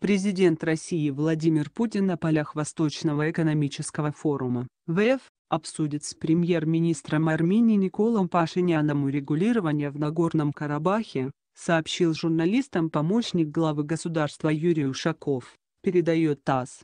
Президент России Владимир Путин на полях Восточного экономического форума ВФ обсудит с премьер-министром Армении Николом Пашиняном урегулирование в Нагорном Карабахе, сообщил журналистам помощник главы государства Юрий Ушаков, передает ТАСС.